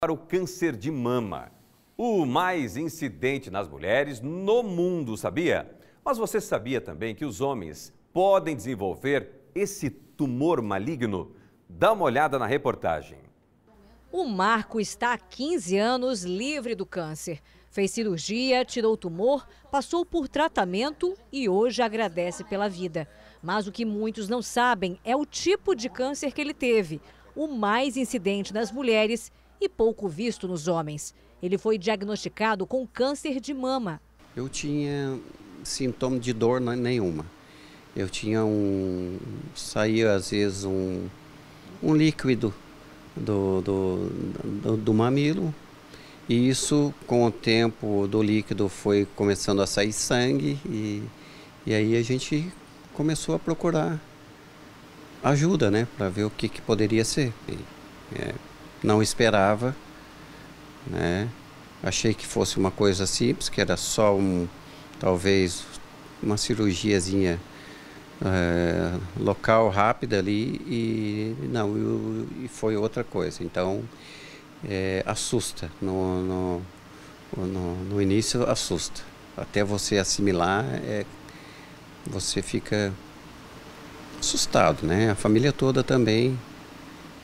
para o câncer de mama. O mais incidente nas mulheres no mundo, sabia? Mas você sabia também que os homens podem desenvolver esse tumor maligno? Dá uma olhada na reportagem. O Marco está há 15 anos livre do câncer. Fez cirurgia, tirou o tumor, passou por tratamento e hoje agradece pela vida. Mas o que muitos não sabem é o tipo de câncer que ele teve, o mais incidente nas mulheres e pouco visto nos homens. Ele foi diagnosticado com câncer de mama. Eu tinha sintoma de dor né, nenhuma. Eu tinha um. saía às vezes um, um líquido do, do, do, do mamilo. E isso, com o tempo do líquido, foi começando a sair sangue. E, e aí a gente começou a procurar ajuda, né? Para ver o que, que poderia ser. E, é, não esperava, né? Achei que fosse uma coisa simples, que era só um, talvez uma cirurgiazinha é, local rápida ali e não, e, e foi outra coisa. Então é, assusta, no, no, no, no, início assusta. Até você assimilar, é, você fica assustado, né? A família toda também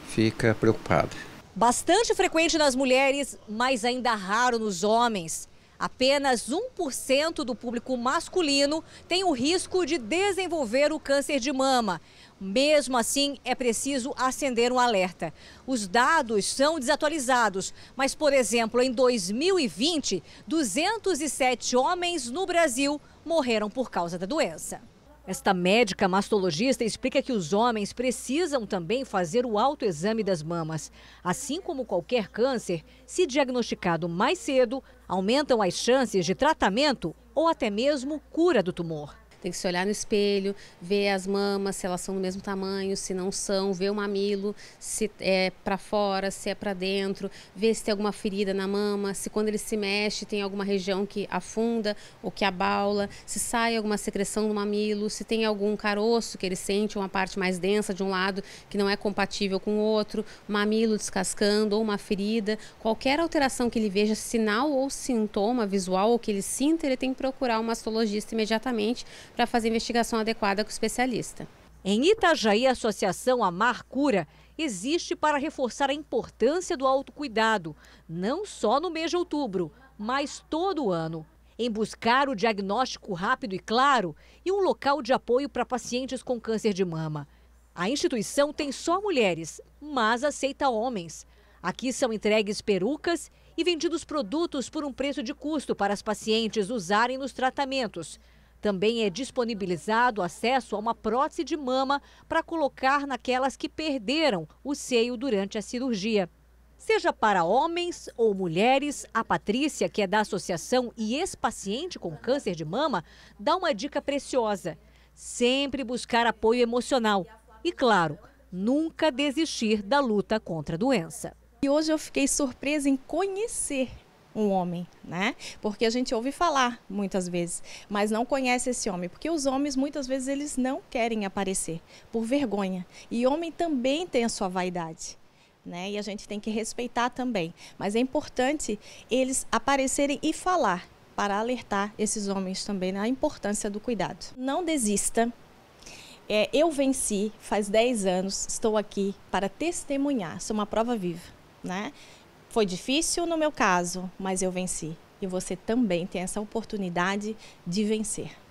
fica preocupada. Bastante frequente nas mulheres, mas ainda raro nos homens. Apenas 1% do público masculino tem o risco de desenvolver o câncer de mama. Mesmo assim, é preciso acender um alerta. Os dados são desatualizados, mas, por exemplo, em 2020, 207 homens no Brasil morreram por causa da doença. Esta médica mastologista explica que os homens precisam também fazer o autoexame das mamas. Assim como qualquer câncer, se diagnosticado mais cedo, aumentam as chances de tratamento ou até mesmo cura do tumor. Tem que se olhar no espelho, ver as mamas, se elas são do mesmo tamanho, se não são, ver o mamilo, se é para fora, se é para dentro, ver se tem alguma ferida na mama, se quando ele se mexe tem alguma região que afunda ou que abaula, se sai alguma secreção do mamilo, se tem algum caroço que ele sente, uma parte mais densa de um lado que não é compatível com o outro, mamilo descascando ou uma ferida, qualquer alteração que ele veja, sinal ou sintoma visual ou que ele sinta, ele tem que procurar um mastologista imediatamente para fazer a investigação adequada com o especialista. Em Itajaí, a associação Amar Cura existe para reforçar a importância do autocuidado, não só no mês de outubro, mas todo ano. Em buscar o diagnóstico rápido e claro e um local de apoio para pacientes com câncer de mama. A instituição tem só mulheres, mas aceita homens. Aqui são entregues perucas e vendidos produtos por um preço de custo para as pacientes usarem nos tratamentos. Também é disponibilizado acesso a uma prótese de mama para colocar naquelas que perderam o seio durante a cirurgia. Seja para homens ou mulheres, a Patrícia, que é da associação e ex-paciente com câncer de mama, dá uma dica preciosa: sempre buscar apoio emocional e, claro, nunca desistir da luta contra a doença. E hoje eu fiquei surpresa em conhecer um homem, né? Porque a gente ouve falar muitas vezes, mas não conhece esse homem, porque os homens muitas vezes eles não querem aparecer por vergonha. E homem também tem a sua vaidade. Né? E a gente tem que respeitar também. Mas é importante eles aparecerem e falar para alertar esses homens também na importância do cuidado. Não desista. É, eu venci faz 10 anos, estou aqui para testemunhar, sou uma prova viva. Né? Foi difícil no meu caso, mas eu venci. E você também tem essa oportunidade de vencer.